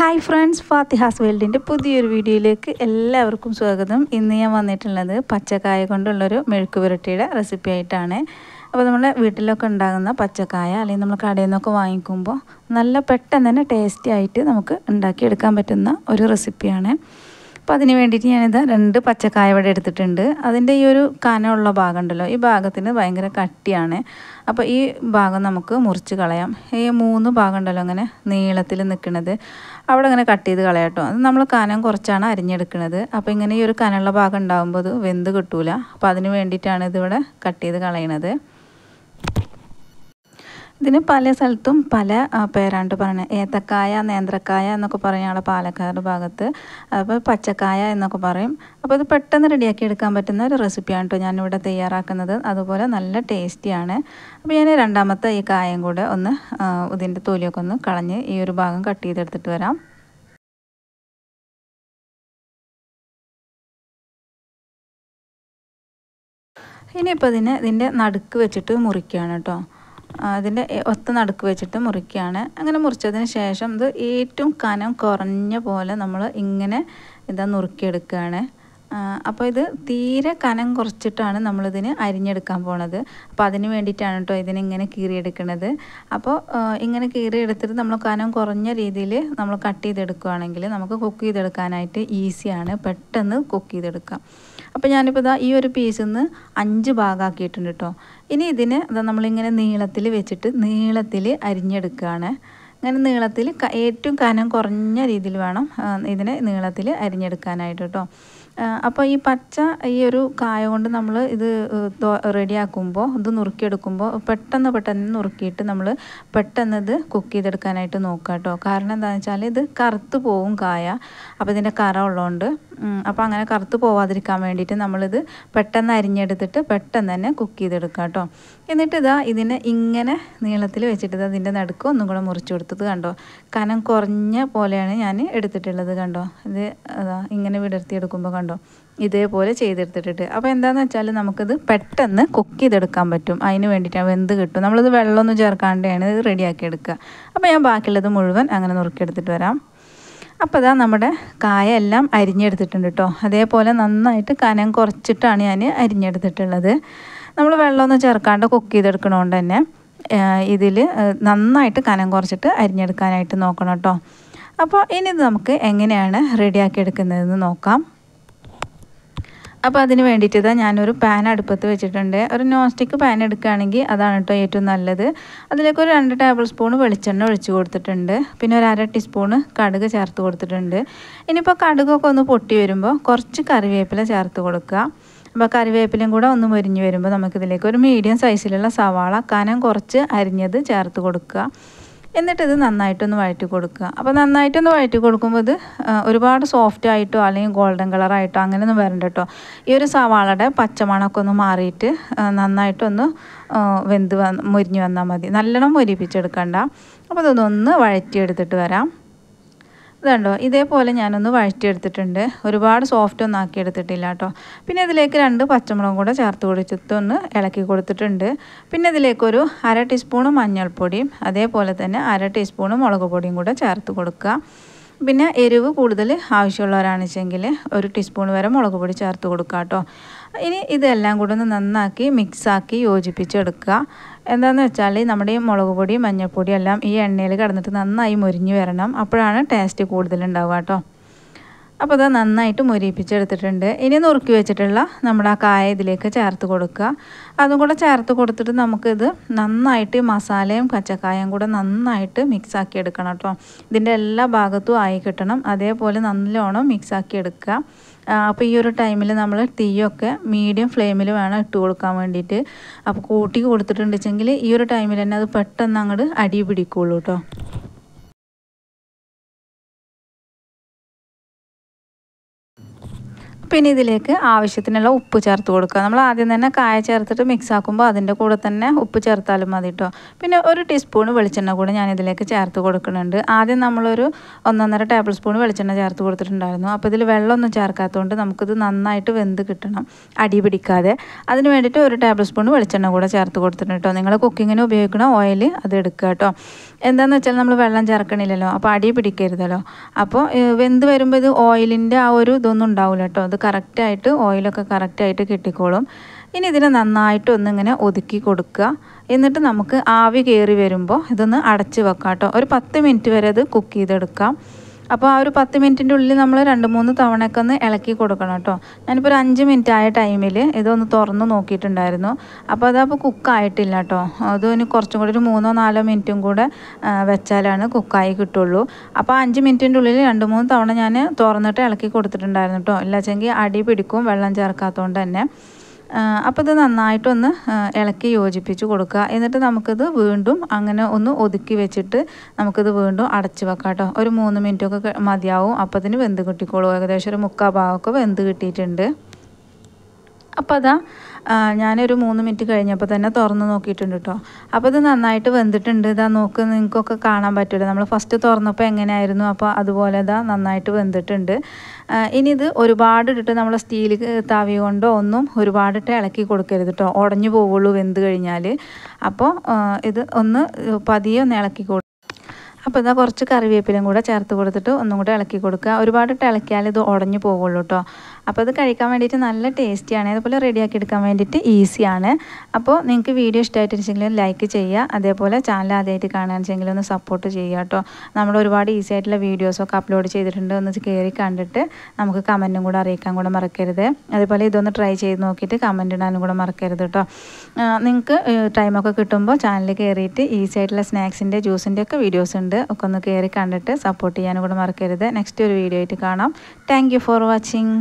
hi friends ഫാത്തിഹാസ് വേൾഡിൻ്റെ പുതിയൊരു വീഡിയോയിലേക്ക് എല്ലാവർക്കും സ്വാഗതം ഇന്ന് ഞാൻ വന്നിട്ടുള്ളത് പച്ചക്കായ കൊണ്ടുള്ളൊരു മെഴുക്ക് പുരട്ടിയുടെ റെസിപ്പി ആയിട്ടാണ് അപ്പോൾ നമ്മുടെ വീട്ടിലൊക്കെ ഉണ്ടാകുന്ന പച്ചക്കായ അല്ലെങ്കിൽ നമ്മൾ കടയിൽ നിന്നൊക്കെ വാങ്ങിക്കുമ്പോൾ നല്ല പെട്ടെന്ന് തന്നെ ടേസ്റ്റി ആയിട്ട് നമുക്ക് ഉണ്ടാക്കിയെടുക്കാൻ പറ്റുന്ന ഒരു റെസിപ്പിയാണ് അപ്പോൾ അതിന് വേണ്ടിയിട്ട് ഞാനിത് രണ്ട് പച്ചക്കായ ഇവിടെ എടുത്തിട്ടുണ്ട് അതിൻ്റെ ഈ ഒരു കനമുള്ള ഭാഗം ഉണ്ടല്ലോ ഈ ഭാഗത്തിന് ഭയങ്കര കട്ടിയാണ് അപ്പോൾ ഈ ഭാഗം നമുക്ക് മുറിച്ച് കളയാം ഈ മൂന്ന് ഭാഗം ഉണ്ടല്ലോ അങ്ങനെ നീളത്തിൽ നിൽക്കുന്നത് അവിടെ അങ്ങനെ കട്ട് ചെയ്ത് കളയാട്ടോ അത് നമ്മൾ കനം കുറച്ചാണ് അരിഞ്ഞെടുക്കുന്നത് അപ്പോൾ ഇങ്ങനെ ഈ ഒരു കനമുള്ള ഭാഗം ഉണ്ടാകുമ്പോൾ അത് വെന്ത് കിട്ടൂല അപ്പോൾ അതിന് വേണ്ടിയിട്ടാണ് ഇതിവിടെ കട്ട് ചെയ്ത് കളയണത് ഇതിന് പല സ്ഥലത്തും പല പേരാണ്ട് പറയുന്നത് ഏത്തക്കായ നേന്ത്രക്കായ എന്നൊക്കെ പറയുകയാണ് പാലക്കാട് ഭാഗത്ത് അപ്പോൾ പച്ചക്കായ എന്നൊക്കെ പറയും അപ്പോൾ ഇത് പെട്ടെന്ന് റെഡിയാക്കി എടുക്കാൻ പറ്റുന്ന ഒരു റെസിപ്പിയാണ് കേട്ടോ ഞാനിവിടെ തയ്യാറാക്കുന്നത് അതുപോലെ നല്ല ടേസ്റ്റിയാണ് അപ്പോൾ ഞാൻ രണ്ടാമത്തെ ഈ കായം കൂടെ ഒന്ന് ഇതിൻ്റെ തൊലിയൊക്കെ ഒന്ന് കളഞ്ഞ് ഈ ഒരു ഭാഗം കട്ട് ചെയ്തെടുത്തിട്ട് വരാം ഇനിയിപ്പോൾ ഇതിനെ ഇതിൻ്റെ നടുക്ക് വെച്ചിട്ട് മുറിക്കുകയാണ് കേട്ടോ അതിൻ്റെ ഒത്ത നടുക്ക് വെച്ചിട്ട് മുറിക്കുകയാണ് അങ്ങനെ മുറിച്ചതിന് ശേഷം ഇത് ഏറ്റവും കനം കുറഞ്ഞ പോലെ നമ്മൾ ഇങ്ങനെ ഇതാ നുറുക്കിയെടുക്കുകയാണ് അപ്പോൾ ഇത് തീരെ കനം കുറച്ചിട്ടാണ് നമ്മളിതിന് അരിഞ്ഞെടുക്കാൻ പോണത് അപ്പോൾ അതിന് വേണ്ടിയിട്ടാണ് കേട്ടോ ഇതിനിങ്ങനെ കീറിയെടുക്കുന്നത് അപ്പോൾ ഇങ്ങനെ കീറിയെടുത്തിട്ട് നമ്മൾ കനം കുറഞ്ഞ രീതിയിൽ നമ്മൾ കട്ട് ചെയ്തെടുക്കുകയാണെങ്കിൽ നമുക്ക് കുക്ക് ചെയ്തെടുക്കാനായിട്ട് ഈസിയാണ് പെട്ടെന്ന് കുക്ക് ചെയ്തെടുക്കാം അപ്പോൾ ഞാനിപ്പോൾ ഇതാ ഈ ഒരു പീസിൽ നിന്ന് അഞ്ച് ഭാഗമാക്കിയിട്ടുണ്ട് കേട്ടോ ഇനി ഇതിനെ ഇതാ നമ്മളിങ്ങനെ നീളത്തിൽ വെച്ചിട്ട് നീളത്തിൽ അരിഞ്ഞെടുക്കുകയാണ് അങ്ങനെ നീളത്തിൽ ഏറ്റവും കനം കുറഞ്ഞ രീതിയിൽ വേണം ഇതിനെ നീളത്തിൽ അരിഞ്ഞെടുക്കാനായിട്ട് കേട്ടോ അപ്പോൾ ഈ പച്ച ഈ ഒരു കായ കൊണ്ട് നമ്മൾ ഇത് റെഡിയാക്കുമ്പോൾ ഇത് നുറുക്കിയെടുക്കുമ്പോൾ പെട്ടെന്ന് പെട്ടെന്ന് നുറുക്കിയിട്ട് നമ്മൾ പെട്ടെന്ന് ഇത് കുക്ക് ചെയ്തെടുക്കാനായിട്ട് നോക്കുക കേട്ടോ കാരണം എന്താണെന്ന് വെച്ചാൽ ഇത് കറുത്ത് പോവും കായ അപ്പോൾ ഇതിൻ്റെ കറ ഉള്ളതുകൊണ്ട് അപ്പോൾ അങ്ങനെ കറുത്ത് പോവാതിരിക്കാൻ വേണ്ടിയിട്ട് നമ്മളിത് പെട്ടെന്ന് അരിഞ്ഞെടുത്തിട്ട് പെട്ടെന്ന് തന്നെ കുക്ക് ചെയ്തെടുക്കുക കേട്ടോ എന്നിട്ട് ഇതാ ഇതിനെ ഇങ്ങനെ നീളത്തിൽ വെച്ചിട്ട് ഇത് അതിൻ്റെ നടുക്ക് ഒന്നും കൂടെ മുറിച്ച് കൊടുത്തത് കണ്ടോ കനം കുറഞ്ഞ പോലെയാണ് ഞാൻ എടുത്തിട്ടുള്ളത് കണ്ടോ ഇത് ഇങ്ങനെ വിടർത്തിയെടുക്കുമ്പോൾ കണ്ടോ ഇതേപോലെ ചെയ്തെടുത്തിട്ടിട്ട് അപ്പോൾ എന്താണെന്ന് വെച്ചാൽ നമുക്കിത് പെട്ടെന്ന് കുക്ക് ചെയ്തെടുക്കാൻ പറ്റും അതിന് വേണ്ടിയിട്ടാണ് വെന്ത് കിട്ടും നമ്മളിത് വെള്ളമൊന്നും ചേർക്കാണ്ടാണ് ഇത് റെഡിയാക്കി എടുക്കുക അപ്പോൾ ഞാൻ ബാക്കിയുള്ളത് മുഴുവൻ അങ്ങനെ നുറുക്കിയെടുത്തിട്ട് വരാം അപ്പോൾ ഇതാ നമ്മുടെ കായ എല്ലാം അരിഞ്ഞെടുത്തിട്ടുണ്ട് കേട്ടോ അതേപോലെ നന്നായിട്ട് കനം കുറച്ചിട്ടാണ് ഞാൻ അരിഞ്ഞെടുത്തിട്ടുള്ളത് നമ്മൾ വെള്ളമൊന്നും ചേർക്കാണ്ട് കുക്ക് ചെയ്തെടുക്കണോണ്ട് തന്നെ ഇതിൽ നന്നായിട്ട് കനം കുറച്ചിട്ട് അരിഞ്ഞെടുക്കാനായിട്ട് നോക്കണം കേട്ടോ അപ്പോൾ ഇനി നമുക്ക് എങ്ങനെയാണ് റെഡിയാക്കി എടുക്കുന്നതെന്ന് നോക്കാം അപ്പോൾ അതിന് വേണ്ടിയിട്ട് ഇതാ ഞാനൊരു പാൻ അടുപ്പത്ത് വെച്ചിട്ടുണ്ട് ഒരു നോൺ സ്റ്റിക്ക് പാൻ എടുക്കുകയാണെങ്കിൽ അതാണ് കേട്ടോ ഏറ്റവും നല്ലത് അതിലേക്ക് ഒരു രണ്ട് ടേബിൾ സ്പൂൺ വെളിച്ചെണ്ണ ഒഴിച്ച് കൊടുത്തിട്ടുണ്ട് പിന്നെ ഒരു അര ടീസ്പൂണ് കടുക് ചേർത്ത് കൊടുത്തിട്ടുണ്ട് ഇനിയിപ്പോൾ കടുകൊക്കെ ഒന്ന് പൊട്ടി വരുമ്പോൾ കുറച്ച് കറിവേപ്പില ചേർത്ത് കൊടുക്കുക അപ്പോൾ കറിവേപ്പിലയും കൂടെ ഒന്ന് മുരിഞ്ഞ് വരുമ്പോൾ നമുക്കിതിലേക്ക് ഒരു മീഡിയം സൈസിലുള്ള സവാള കനം കുറച്ച് അരിഞ്ഞത് ചേർത്ത് കൊടുക്കുക എന്നിട്ട് ഇത് നന്നായിട്ടൊന്ന് വഴറ്റി കൊടുക്കുക അപ്പോൾ നന്നായിട്ടൊന്ന് വഴറ്റി കൊടുക്കുമ്പോൾ ഇത് ഒരുപാട് സോഫ്റ്റ് ആയിട്ടോ അല്ലെങ്കിൽ ഗോൾഡൻ കളറായിട്ടോ അങ്ങനെയൊന്നും വരണ്ട കേട്ടോ ഈ ഒരു സവാളയുടെ പച്ചമണമൊക്കെ ഒന്ന് മാറിയിട്ട് നന്നായിട്ടൊന്ന് വെന്ത് വന്ന് മുരിഞ്ഞ് വന്നാൽ മതി നല്ലോണം മുരിപ്പിച്ചെടുക്കണ്ട അപ്പോൾ ഇതൊന്ന് വഴറ്റിയെടുത്തിട്ട് വരാം ഇതുണ്ടോ ഇതേപോലെ ഞാനൊന്ന് വഴറ്റിയെടുത്തിട്ടുണ്ട് ഒരുപാട് സോഫ്റ്റ് ഒന്നും എടുത്തിട്ടില്ല കേട്ടോ പിന്നെ ഇതിലേക്ക് രണ്ട് പച്ചമുളകും കൂടെ ചേർത്ത് ഒന്ന് ഇളക്കി കൊടുത്തിട്ടുണ്ട് പിന്നെ ഇതിലേക്കൊരു അര ടീസ്പൂണ് മഞ്ഞൾപ്പൊടിയും അതേപോലെ തന്നെ അര ടീസ്പൂണ് മുളക് പൊടിയും കൂടെ ചേർത്ത് കൊടുക്കുക പിന്നെ എരിവ് കൂടുതൽ ആവശ്യമുള്ളവരാണെന്ന് വെച്ചെങ്കിൽ ഒരു ടീസ്പൂൺ വരെ മുളക് പൊടി ചേർത്ത് കൊടുക്കുക കേട്ടോ ഇനി ഇതെല്ലാം കൂടെ ഒന്ന് നന്നാക്കി മിക്സാക്കി യോജിപ്പിച്ചെടുക്കുക എന്താണെന്ന് വെച്ചാൽ നമ്മുടെ ഈ മുളക് പൊടി മഞ്ഞൾപ്പൊടി എല്ലാം ഈ എണ്ണയിൽ കിടന്നിട്ട് നന്നായി മുരിഞ്ഞ് വരണം അപ്പോഴാണ് ടേസ്റ്റ് കൂടുതലുണ്ടാവുക കേട്ടോ അപ്പോൾ അത് നന്നായിട്ട് മുരിപ്പിച്ചെടുത്തിട്ടുണ്ട് ഇനി നുറുക്കി വെച്ചിട്ടുള്ള നമ്മുടെ ആ കായ ഇതിലേക്ക് ചേർത്ത് കൊടുക്കുക അതും കൂടെ ചേർത്ത് കൊടുത്തിട്ട് നമുക്കിത് നന്നായിട്ട് മസാലയും പച്ചക്കായും കൂടെ നന്നായിട്ട് മിക്സാക്കി എടുക്കണം കേട്ടോ ഇതിൻ്റെ എല്ലാ ഭാഗത്തും ആയി കിട്ടണം അതേപോലെ നല്ലോണം മിക്സാക്കി എടുക്കുക അപ്പോൾ ഈ ഒരു ടൈമിൽ നമ്മൾ തീയൊക്കെ മീഡിയം ഫ്ലെയിമിൽ വേണം ഇട്ട് കൊടുക്കാൻ വേണ്ടിയിട്ട് അപ്പോൾ കൂട്ടി കൊടുത്തിട്ടുണ്ടെങ്കിൽ ഈ ഒരു ടൈമിൽ തന്നെ അത് പെട്ടെന്ന് അങ്ങോട്ട് അടി പിടിക്കുകയുള്ളൂ കേട്ടോ പിന്നെ ഇതിലേക്ക് ആവശ്യത്തിനുള്ള ഉപ്പ് ചേർത്ത് കൊടുക്കുക നമ്മൾ ആദ്യം തന്നെ കായ ചേർത്തിട്ട് മിക്സ് ആക്കുമ്പോൾ അതിൻ്റെ കൂടെ തന്നെ ഉപ്പ് ചേർത്താലും മതി കേട്ടോ പിന്നെ ഒരു ടീസ്പൂൺ വെളിച്ചെണ്ണ കൂടെ ഞാൻ ഇതിലേക്ക് ചേർത്ത് കൊടുക്കുന്നുണ്ട് ആദ്യം നമ്മളൊരു ഒന്നൊന്നര ടേബിൾ സ്പൂൺ വെളിച്ചെണ്ണ ചേർത്ത് കൊടുത്തിട്ടുണ്ടായിരുന്നു അപ്പോൾ ഇതിൽ വെള്ളമൊന്നും ചേർക്കാത്തതുകൊണ്ട് നമുക്കിത് നന്നായിട്ട് വെന്ത് കിട്ടണം അടി പിടിക്കാതെ അതിന് വേണ്ടിയിട്ട് ഒരു ടേബിൾ സ്പൂൺ വെളിച്ചെണ്ണ കൂടെ ചേർത്ത് കൊടുത്തിട്ടുണ്ട് കേട്ടോ നിങ്ങൾ കുക്കിങ്ങിന് ഉപയോഗിക്കുന്ന ഓയിൽ അത് എടുക്കുക കേട്ടോ എന്താണെന്ന് വെച്ചാൽ നമ്മൾ വെള്ളം ചേർക്കണില്ലല്ലോ അപ്പോൾ അടി പിടിക്കരുതല്ലോ അപ്പോൾ വെന്ത് വരുമ്പോൾ ഇത് ഓയിലിൻ്റെ ആ ഒരു ഇതൊന്നും ഉണ്ടാവില്ല കേട്ടോ അത് കറക്റ്റായിട്ട് ഓയിലൊക്കെ കറക്റ്റായിട്ട് കിട്ടിക്കോളും ഇനി ഇതിനെ നന്നായിട്ട് ഒന്നിങ്ങനെ ഒതുക്കി കൊടുക്കുക എന്നിട്ട് നമുക്ക് ആവി കയറി വരുമ്പോൾ ഇതൊന്ന് അടച്ച് വെക്കാം കേട്ടോ ഒരു പത്ത് മിനിറ്റ് വരെ അത് കുക്ക് ചെയ്തെടുക്കാം അപ്പോൾ ആ ഒരു പത്ത് മിനിറ്റിൻ്റെ ഉള്ളിൽ നമ്മൾ രണ്ട് മൂന്ന് തവണയൊക്കെ ഒന്ന് ഇളക്കി കൊടുക്കണം കേട്ടോ ഞാനിപ്പോൾ ഒരു അഞ്ച് മിനിറ്റ് ആയ ടൈമിൽ ഇതൊന്ന് തുറന്ന് നോക്കിയിട്ടുണ്ടായിരുന്നു അപ്പോൾ അതപ്പോൾ കുക്കായിട്ടില്ല കേട്ടോ അത് ഇനി കുറച്ചും കൂടി ഒരു മൂന്നോ നാലോ മിനിറ്റും കൂടെ വെച്ചാലാണ് കുക്കായി കിട്ടുള്ളൂ അപ്പോൾ അഞ്ച് മിനിറ്റിൻ്റെ ഉള്ളിൽ രണ്ട് മൂന്ന് തവണ ഞാൻ തുറന്നിട്ട് ഇളക്കി കൊടുത്തിട്ടുണ്ടായിരുന്നു കേട്ടോ ഇല്ലാച്ചെങ്കിൽ അടി പിടിക്കും വെള്ളം ചേർക്കാത്തതുകൊണ്ട് തന്നെ അപ്പോൾ ഇത് നന്നായിട്ടൊന്ന് ഇളക്കി യോജിപ്പിച്ച് കൊടുക്കുക എന്നിട്ട് നമുക്കിത് വീണ്ടും അങ്ങനെ ഒന്ന് ഒതുക്കി വെച്ചിട്ട് നമുക്കിത് വീണ്ടും അടച്ചു വെക്കാം കേട്ടോ ഒരു മൂന്ന് മിനിറ്റൊക്കെ മതിയാവും അപ്പോൾ അതിന് വെന്ത് കിട്ടിക്കോളും ഏകദേശം ഒരു ഭാഗമൊക്കെ വെന്ത് കിട്ടിയിട്ടുണ്ട് അപ്പോൾ അതാ ഞാനൊരു മൂന്ന് മിനിറ്റ് കഴിഞ്ഞപ്പോൾ തന്നെ തുറന്ന് നോക്കിയിട്ടുണ്ട് കേട്ടോ അപ്പോൾ ഇത് നന്നായിട്ട് വെന്തിട്ടുണ്ട് ഇതാ നോക്ക് നിങ്ങൾക്കൊക്കെ കാണാൻ പറ്റില്ല നമ്മൾ ഫസ്റ്റ് തുറന്നപ്പോൾ എങ്ങനെയായിരുന്നു അപ്പോൾ അതുപോലെ ഇതാ നന്നായിട്ട് വെന്തിട്ടുണ്ട് ഇനി ഇത് ഒരുപാട് ഇട്ടിട്ട് നമ്മൾ സ്റ്റീൽ താവി കൊണ്ടോ ഒന്നും ഒരുപാടിട്ട് ഇളക്കി കൊടുക്കരുത് കേട്ടോ ഉടഞ്ഞു പോവുള്ളൂ വെന്ത് കഴിഞ്ഞാൽ അപ്പോൾ ഇത് ഒന്ന് പതിയെ ഒന്ന് ഇളക്കി കൊടുക്കും അപ്പോൾ ഇതാ കുറച്ച് കറിവേപ്പിലും കൂടെ ചേർത്ത് കൊടുത്തിട്ട് ഒന്നും കൂടെ ഇളക്കി കൊടുക്കുക ഒരുപാട് ഇളക്കിയാൽ ഇത് ഉടഞ്ഞു പോകുള്ളൂ കേട്ടോ അപ്പോൾ ഇത് കഴിക്കാൻ വേണ്ടിയിട്ട് നല്ല ടേസ്റ്റിയാണ് അതുപോലെ റെഡിയാക്കി എടുക്കാൻ വേണ്ടിയിട്ട് ഈസിയാണ് അപ്പോൾ നിങ്ങൾക്ക് വീഡിയോ ഇഷ്ടമായിട്ടിരിച്ചെങ്കിൽ ലൈക്ക് ചെയ്യുക അതേപോലെ ചാനൽ ആദ്യമായിട്ട് കാണുകയാണെങ്കിൽ ഒന്ന് സപ്പോർട്ട് ചെയ്യുക കേട്ടോ നമ്മൾ ഒരുപാട് ഈസി ആയിട്ടുള്ള വീഡിയോസൊക്കെ അപ്ലോഡ് ചെയ്തിട്ടുണ്ട് ഒന്ന് കയറി കണ്ടിട്ട് നമുക്ക് കമൻറ്റും കൂടെ അറിയിക്കാൻ കൂടെ മറക്കരുത് അതേപോലെ ഇതൊന്ന് ട്രൈ ചെയ്ത് നോക്കിയിട്ട് കമൻറ്റ് ഇടാനും കൂടെ മറക്കരുത് കേട്ടോ നിങ്ങൾക്ക് ടൈമൊക്കെ കിട്ടുമ്പോൾ ചാനൽ കയറിയിട്ട് ഈസി ആയിട്ടുള്ള സ്നാക്സിൻ്റെ ജ്യൂസിൻ്റെ ഒക്കെ വീഡിയോസ് ഉണ്ട് ഒക്കെ ഒന്ന് കയറി കണ്ടിട്ട് സപ്പോർട്ട് ചെയ്യാനും കൂടെ മറക്കരുത് നെക്സ്റ്റ് ഒരു വീഡിയോ ആയിട്ട് കാണാം താങ്ക് ഫോർ വാച്ചിങ്